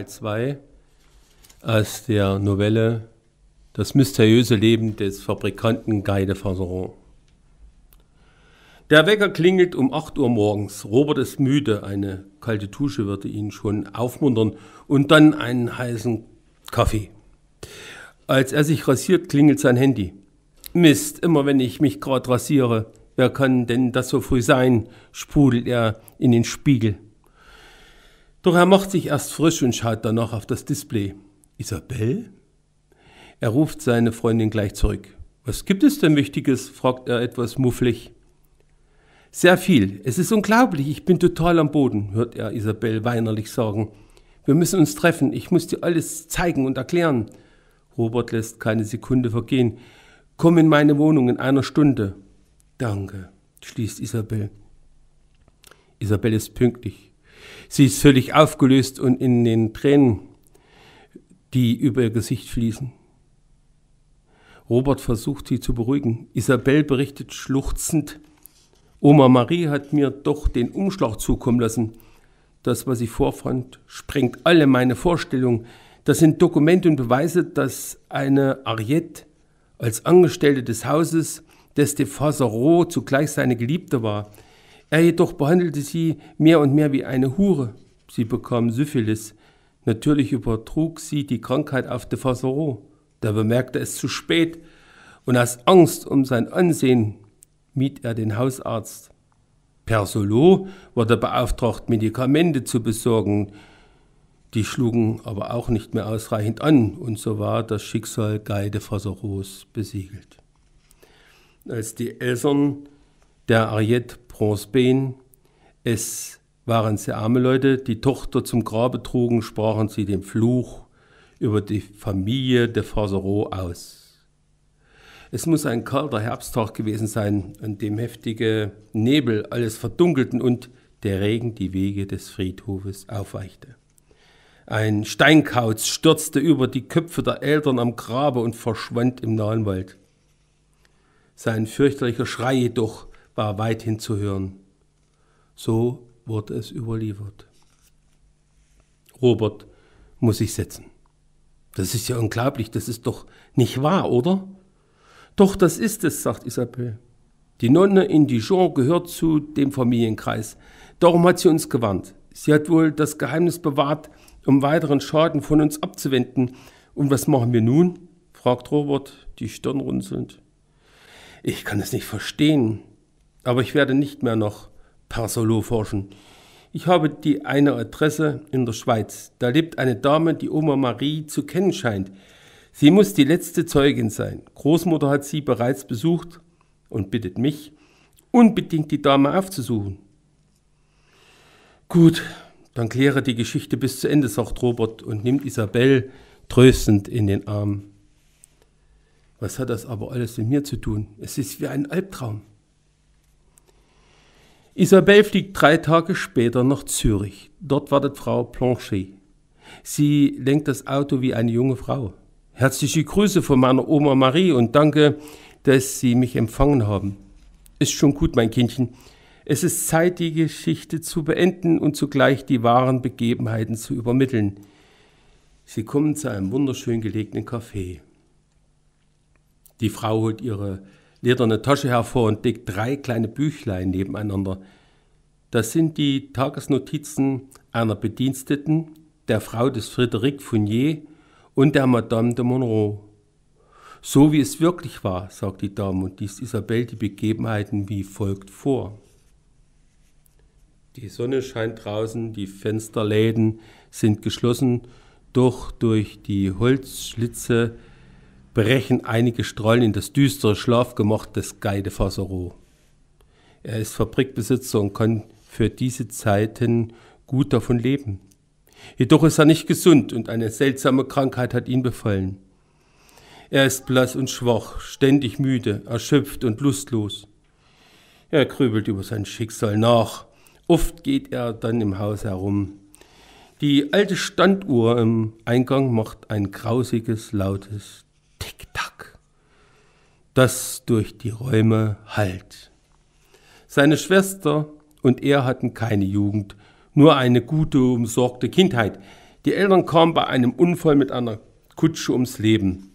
Teil 2 aus der Novelle Das mysteriöse Leben des Fabrikanten Guy de Fazeron. Der Wecker klingelt um 8 Uhr morgens. Robert ist müde, eine kalte Dusche würde ihn schon aufmuntern und dann einen heißen Kaffee. Als er sich rasiert, klingelt sein Handy. Mist, immer wenn ich mich gerade rasiere, wer kann denn das so früh sein? sprudelt er in den Spiegel. Doch er macht sich erst frisch und schaut danach auf das Display. Isabelle? Er ruft seine Freundin gleich zurück. Was gibt es denn Wichtiges? fragt er etwas mufflig. Sehr viel. Es ist unglaublich. Ich bin total am Boden, hört er Isabelle weinerlich sagen. Wir müssen uns treffen. Ich muss dir alles zeigen und erklären. Robert lässt keine Sekunde vergehen. Komm in meine Wohnung in einer Stunde. Danke, schließt Isabelle. Isabelle ist pünktlich. Sie ist völlig aufgelöst und in den Tränen, die über ihr Gesicht fließen. Robert versucht, sie zu beruhigen. Isabel berichtet schluchzend, Oma Marie hat mir doch den Umschlag zukommen lassen. Das, was ich vorfand, sprengt alle meine Vorstellungen. Das sind Dokumente und Beweise, dass eine Ariette als Angestellte des Hauses des de zugleich seine Geliebte war. Er jedoch behandelte sie mehr und mehr wie eine Hure. Sie bekam Syphilis. Natürlich übertrug sie die Krankheit auf de Fassereau. Der bemerkte es zu spät und aus Angst um sein Ansehen mied er den Hausarzt. Persolot wurde beauftragt, Medikamente zu besorgen. Die schlugen aber auch nicht mehr ausreichend an und so war das Schicksal Guy de Fassereaus besiegelt. Als die Eltern der Ariette Franzbein. Es waren sehr arme Leute. Die Tochter zum Grabe trugen, sprachen sie den Fluch über die Familie de Fasereau aus. Es muss ein kalter Herbsttag gewesen sein, an dem heftige Nebel alles verdunkelten und der Regen die Wege des Friedhofes aufweichte. Ein Steinkauz stürzte über die Köpfe der Eltern am Grabe und verschwand im nahen Wald. Sein fürchterlicher Schrei jedoch war weithin zu hören. So wurde es überliefert. Robert muss sich setzen. Das ist ja unglaublich, das ist doch nicht wahr, oder? Doch, das ist es, sagt Isabel. Die Nonne in Dijon gehört zu dem Familienkreis. Darum hat sie uns gewarnt. Sie hat wohl das Geheimnis bewahrt, um weiteren Schaden von uns abzuwenden. Und was machen wir nun? fragt Robert, die Stirn runzelnd. Ich kann es nicht verstehen. Aber ich werde nicht mehr noch Persolo forschen. Ich habe die eine Adresse in der Schweiz. Da lebt eine Dame, die Oma Marie zu kennen scheint. Sie muss die letzte Zeugin sein. Großmutter hat sie bereits besucht und bittet mich, unbedingt die Dame aufzusuchen. Gut, dann kläre die Geschichte bis zu Ende, sagt Robert und nimmt Isabelle tröstend in den Arm. Was hat das aber alles mit mir zu tun? Es ist wie ein Albtraum. Isabelle fliegt drei Tage später nach Zürich. Dort wartet Frau Planchet. Sie lenkt das Auto wie eine junge Frau. Herzliche Grüße von meiner Oma Marie und danke, dass Sie mich empfangen haben. Ist schon gut, mein Kindchen. Es ist Zeit, die Geschichte zu beenden und zugleich die wahren Begebenheiten zu übermitteln. Sie kommen zu einem wunderschön gelegenen Café. Die Frau holt ihre lädt er eine Tasche hervor und legt drei kleine Büchlein nebeneinander. Das sind die Tagesnotizen einer Bediensteten, der Frau des Frédéric Fournier und der Madame de Monroe. So wie es wirklich war, sagt die Dame und liest Isabelle die Begebenheiten wie folgt vor. Die Sonne scheint draußen, die Fensterläden sind geschlossen, doch durch die Holzschlitze brechen einige Strollen in das düstere Schlafgemach des Guy de Er ist Fabrikbesitzer und kann für diese Zeiten gut davon leben. Jedoch ist er nicht gesund und eine seltsame Krankheit hat ihn befallen. Er ist blass und schwach, ständig müde, erschöpft und lustlos. Er grübelt über sein Schicksal nach. Oft geht er dann im Haus herum. Die alte Standuhr im Eingang macht ein grausiges, lautes Tick-Tack, das durch die Räume hallt. Seine Schwester und er hatten keine Jugend, nur eine gute, umsorgte Kindheit. Die Eltern kamen bei einem Unfall mit einer Kutsche ums Leben.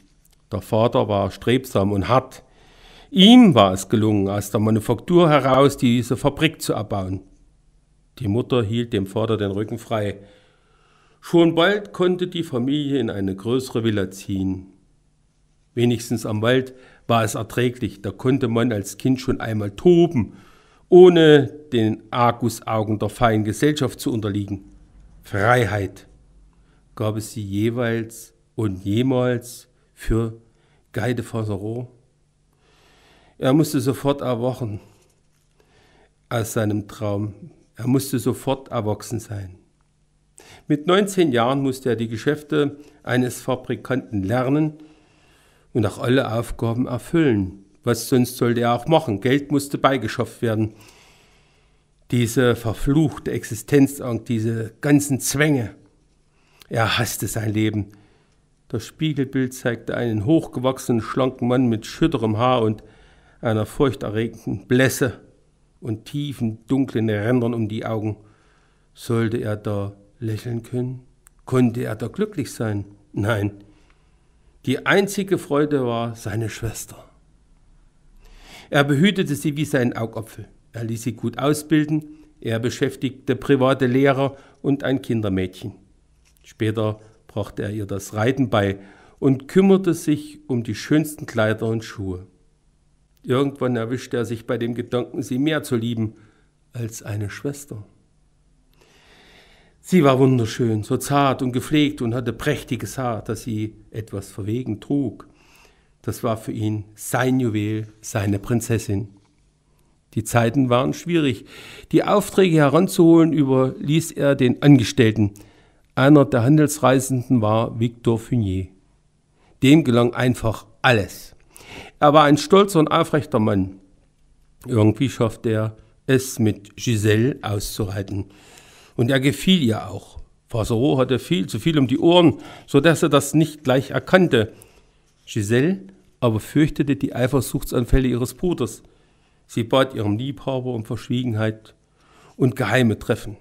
Der Vater war strebsam und hart. Ihm war es gelungen, aus der Manufaktur heraus diese Fabrik zu erbauen. Die Mutter hielt dem Vater den Rücken frei. Schon bald konnte die Familie in eine größere Villa ziehen. Wenigstens am Wald war es erträglich, da konnte man als Kind schon einmal toben, ohne den Argusaugen der feinen Gesellschaft zu unterliegen. Freiheit gab es sie jeweils und jemals für Guy de Fossereau. Er musste sofort erwachen aus seinem Traum. Er musste sofort erwachsen sein. Mit 19 Jahren musste er die Geschäfte eines Fabrikanten lernen, und auch alle Aufgaben erfüllen. Was sonst sollte er auch machen? Geld musste beigeschafft werden. Diese verfluchte Existenzangst, diese ganzen Zwänge. Er hasste sein Leben. Das Spiegelbild zeigte einen hochgewachsenen, schlanken Mann mit schütterem Haar und einer furchterregenden Blässe und tiefen, dunklen Rändern um die Augen. Sollte er da lächeln können? Konnte er da glücklich sein? Nein, die einzige Freude war seine Schwester. Er behütete sie wie seinen Augapfel. Er ließ sie gut ausbilden. Er beschäftigte private Lehrer und ein Kindermädchen. Später brachte er ihr das Reiten bei und kümmerte sich um die schönsten Kleider und Schuhe. Irgendwann erwischte er sich bei dem Gedanken, sie mehr zu lieben als eine Schwester. Sie war wunderschön, so zart und gepflegt und hatte prächtiges Haar, das sie etwas verwegen trug. Das war für ihn sein Juwel, seine Prinzessin. Die Zeiten waren schwierig. Die Aufträge heranzuholen überließ er den Angestellten. Einer der Handelsreisenden war Victor Funier. Dem gelang einfach alles. Er war ein stolzer und aufrechter Mann. Irgendwie schaffte er es, mit Giselle auszureiten. Und er gefiel ihr auch. Vassereau hatte viel zu viel um die Ohren, so dass er das nicht gleich erkannte. Giselle aber fürchtete die Eifersuchtsanfälle ihres Bruders. Sie bat ihrem Liebhaber um Verschwiegenheit und geheime Treffen.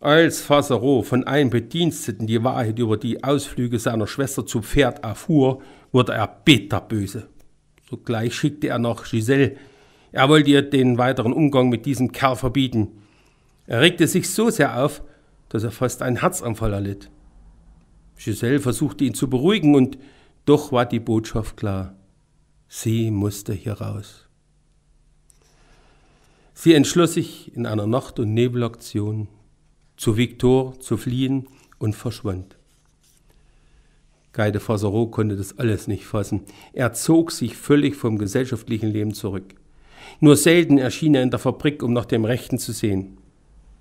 Als Fasero von einem Bediensteten die Wahrheit über die Ausflüge seiner Schwester zu Pferd erfuhr, wurde er bitterböse. Sogleich schickte er nach Giselle. Er wollte ihr den weiteren Umgang mit diesem Kerl verbieten. Er regte sich so sehr auf, dass er fast einen Herzanfall erlitt. Giselle versuchte ihn zu beruhigen und doch war die Botschaft klar. Sie musste hier raus. Sie entschloss sich in einer Nacht- und Nebelaktion zu Victor zu fliehen und verschwand. Guy de Fasereau konnte das alles nicht fassen. Er zog sich völlig vom gesellschaftlichen Leben zurück. Nur selten erschien er in der Fabrik, um nach dem Rechten zu sehen.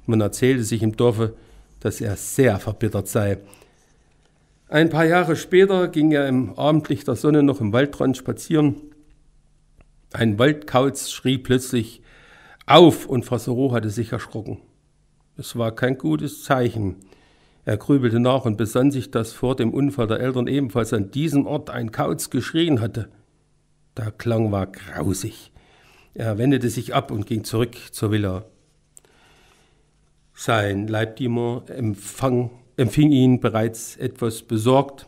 Man erzählte sich im Dorfe, dass er sehr verbittert sei. Ein paar Jahre später ging er im Abendlicht der Sonne noch im Waldrand spazieren. Ein Waldkauz schrie plötzlich auf und Frasserow hatte sich erschrocken. Es war kein gutes Zeichen. Er grübelte nach und besann sich, dass vor dem Unfall der Eltern ebenfalls an diesem Ort ein Kauz geschrien hatte. Der Klang war grausig. Er wendete sich ab und ging zurück zur Villa. Sein Leibdiener empfang, empfing ihn bereits etwas besorgt,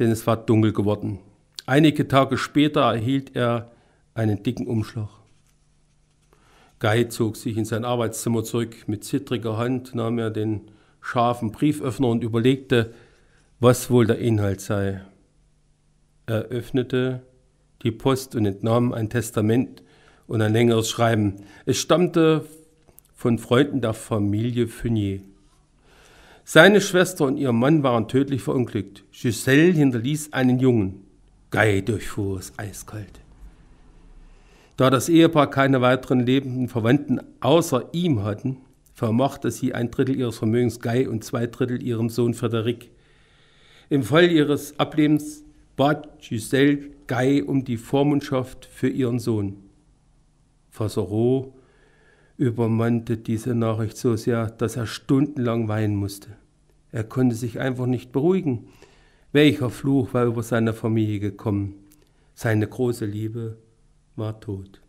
denn es war dunkel geworden. Einige Tage später erhielt er einen dicken Umschlag. Guy zog sich in sein Arbeitszimmer zurück. Mit zittriger Hand nahm er den scharfen Brieföffner und überlegte, was wohl der Inhalt sei. Er öffnete die Post und entnahm ein Testament und ein längeres Schreiben. Es stammte von von Freunden der Familie Funier. Seine Schwester und ihr Mann waren tödlich verunglückt. Giselle hinterließ einen Jungen. Guy durchfuhr es eiskalt. Da das Ehepaar keine weiteren lebenden Verwandten außer ihm hatten, vermochte sie ein Drittel ihres Vermögens Guy und zwei Drittel ihrem Sohn Frederik. Im Fall ihres Ablebens bat Giselle Guy um die Vormundschaft für ihren Sohn. Fasserot übermannte diese Nachricht so sehr, dass er stundenlang weinen musste. Er konnte sich einfach nicht beruhigen. Welcher Fluch war über seine Familie gekommen? Seine große Liebe war tot.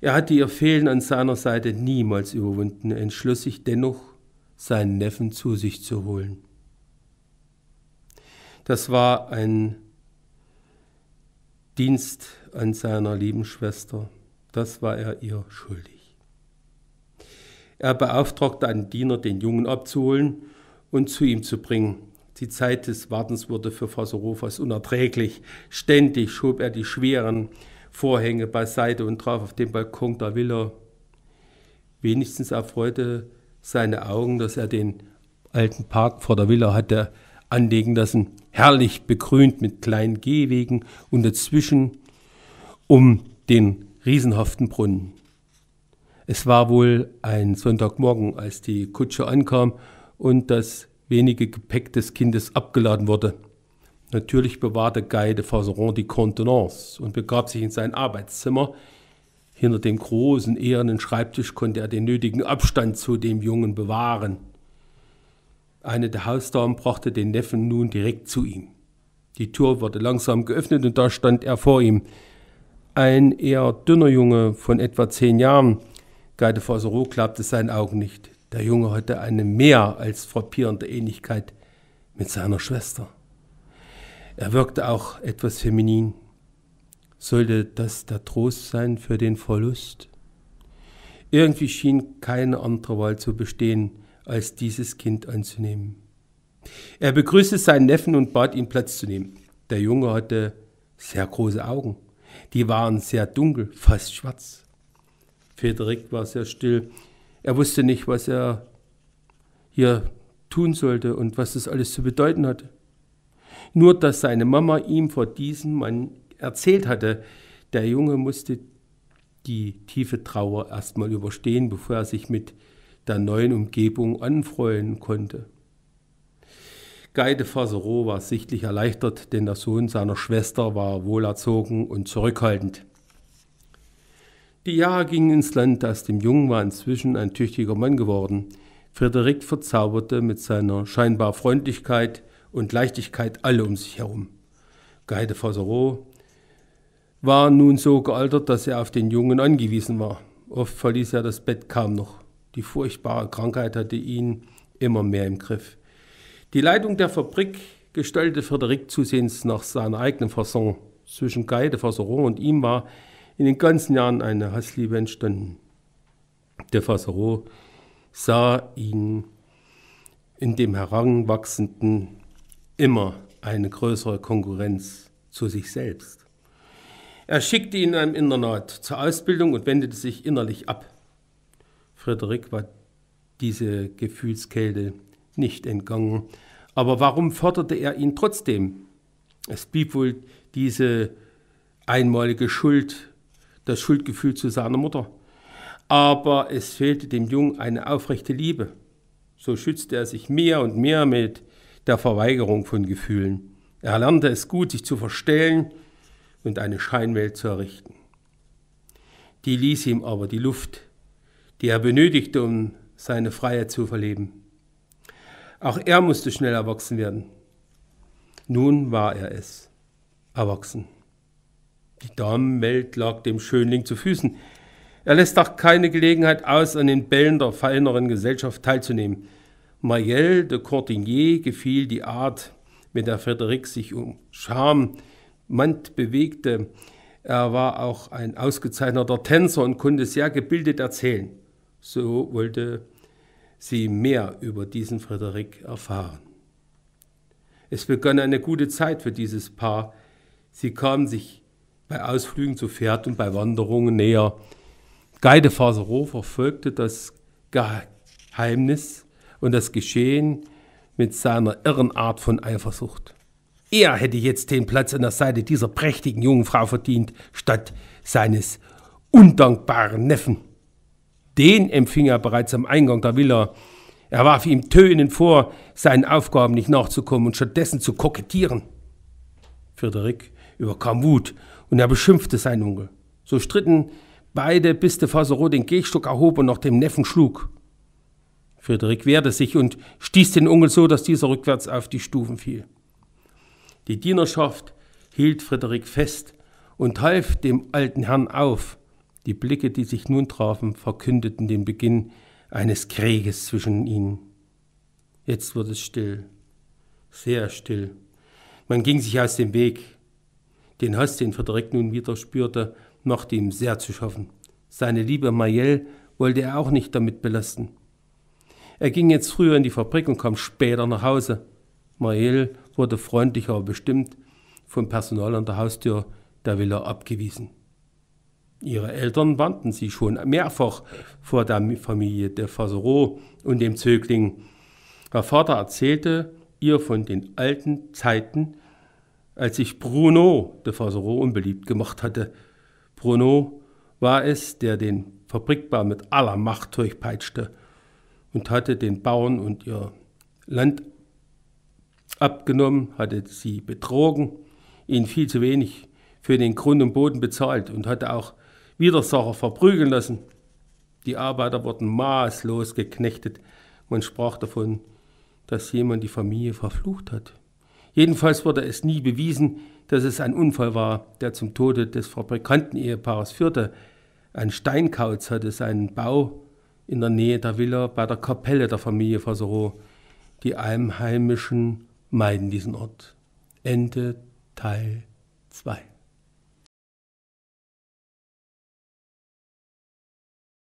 Er hatte ihr Fehlen an seiner Seite niemals überwunden, entschloss sich dennoch, seinen Neffen zu sich zu holen. Das war ein Dienst an seiner lieben Schwester. Das war er ihr schuldig. Er beauftragte einen Diener, den Jungen abzuholen und zu ihm zu bringen. Die Zeit des Wartens wurde für Fasorofas unerträglich. Ständig schob er die schweren Vorhänge beiseite und traf auf den Balkon der Villa. Wenigstens erfreute seine Augen, dass er den alten Park vor der Villa hatte anlegen lassen, herrlich begrünt mit kleinen Gehwegen und dazwischen um den riesenhaften Brunnen. Es war wohl ein Sonntagmorgen, als die Kutsche ankam und das wenige Gepäck des Kindes abgeladen wurde. Natürlich bewahrte Guy de Faseron die Kontenance und begab sich in sein Arbeitszimmer. Hinter dem großen, ehernen Schreibtisch konnte er den nötigen Abstand zu dem Jungen bewahren. Eine der Hausdamen brachte den Neffen nun direkt zu ihm. Die Tür wurde langsam geöffnet und da stand er vor ihm. Ein eher dünner Junge von etwa zehn Jahren, Guy de Fausereau klappte seinen Augen nicht. Der Junge hatte eine mehr als frappierende Ähnlichkeit mit seiner Schwester. Er wirkte auch etwas feminin. Sollte das der Trost sein für den Verlust? Irgendwie schien keine andere Wahl zu bestehen, als dieses Kind anzunehmen. Er begrüßte seinen Neffen und bat ihn Platz zu nehmen. Der Junge hatte sehr große Augen. Die waren sehr dunkel, fast schwarz. Frederik war sehr still. Er wusste nicht, was er hier tun sollte und was das alles zu bedeuten hatte. Nur, dass seine Mama ihm vor diesem Mann erzählt hatte, der Junge musste die tiefe Trauer erstmal überstehen, bevor er sich mit der neuen Umgebung anfreuen konnte. Geide de war sichtlich erleichtert, denn der Sohn seiner Schwester war wohlerzogen und zurückhaltend. Die Jahre gingen ins Land, aus dem Jungen war inzwischen ein tüchtiger Mann geworden. Frederik verzauberte mit seiner scheinbar Freundlichkeit und Leichtigkeit alle um sich herum. Geide de war nun so gealtert, dass er auf den Jungen angewiesen war. Oft verließ er das Bett kaum noch. Die furchtbare Krankheit hatte ihn immer mehr im Griff. Die Leitung der Fabrik gestaltete Frederik zusehends nach seiner eigenen Fasson. Zwischen Guy de Fasseron und ihm war in den ganzen Jahren eine Hassliebe entstanden. De Fasseron sah ihn in dem Heranwachsenden immer eine größere Konkurrenz zu sich selbst. Er schickte ihn in einem Internat zur Ausbildung und wendete sich innerlich ab. Frederik war diese Gefühlskälte nicht entgangen. Aber warum forderte er ihn trotzdem? Es blieb wohl diese einmalige Schuld, das Schuldgefühl zu seiner Mutter. Aber es fehlte dem Jungen eine aufrechte Liebe. So schützte er sich mehr und mehr mit der Verweigerung von Gefühlen. Er lernte es gut, sich zu verstellen und eine Scheinwelt zu errichten. Die ließ ihm aber die Luft, die er benötigte, um seine Freiheit zu verleben. Auch er musste schnell erwachsen werden. Nun war er es, erwachsen. Die Damenwelt lag dem Schönling zu Füßen. Er lässt auch keine Gelegenheit aus, an den Bällen der feineren Gesellschaft teilzunehmen. Marielle de Cortigny gefiel die Art, mit der Frederik sich um Charme mand bewegte. Er war auch ein ausgezeichneter Tänzer und konnte sehr gebildet erzählen. So wollte Sie mehr über diesen Frederik erfahren. Es begann eine gute Zeit für dieses Paar. Sie kamen sich bei Ausflügen zu Pferd und bei Wanderungen näher. Guy de Fasereau verfolgte das Geheimnis und das Geschehen mit seiner irren Art von Eifersucht. Er hätte jetzt den Platz an der Seite dieser prächtigen jungen Frau verdient, statt seines undankbaren Neffen. Den empfing er bereits am Eingang der Villa. Er warf ihm Tönen vor, seinen Aufgaben nicht nachzukommen und stattdessen zu kokettieren. Frederik überkam Wut und er beschimpfte seinen Onkel. So stritten beide, bis der Faserow den Gehstock erhob und nach dem Neffen schlug. Frederik wehrte sich und stieß den Onkel so, dass dieser rückwärts auf die Stufen fiel. Die Dienerschaft hielt Frederik fest und half dem alten Herrn auf, die Blicke, die sich nun trafen, verkündeten den Beginn eines Krieges zwischen ihnen. Jetzt wurde es still, sehr still. Man ging sich aus dem Weg. Den Hass, den Frederik nun wieder spürte, machte ihm sehr zu schaffen. Seine liebe Marielle wollte er auch nicht damit belasten. Er ging jetzt früher in die Fabrik und kam später nach Hause. Marielle wurde freundlich, aber bestimmt vom Personal an der Haustür der Villa abgewiesen. Ihre Eltern warnten sie schon mehrfach vor der Familie de Fasereau und dem Zögling. Der Vater erzählte ihr von den alten Zeiten, als sich Bruno de Fasereau unbeliebt gemacht hatte. Bruno war es, der den Fabrikbau mit aller Macht durchpeitschte und hatte den Bauern und ihr Land abgenommen, hatte sie betrogen, ihnen viel zu wenig für den Grund und Boden bezahlt und hatte auch Widersacher verprügeln lassen. Die Arbeiter wurden maßlos geknechtet. Man sprach davon, dass jemand die Familie verflucht hat. Jedenfalls wurde es nie bewiesen, dass es ein Unfall war, der zum Tode des Fabrikantenehepaares führte. Ein Steinkauz hatte seinen Bau in der Nähe der Villa bei der Kapelle der Familie Fasereau. Die Einheimischen meiden diesen Ort. Ende Teil 2.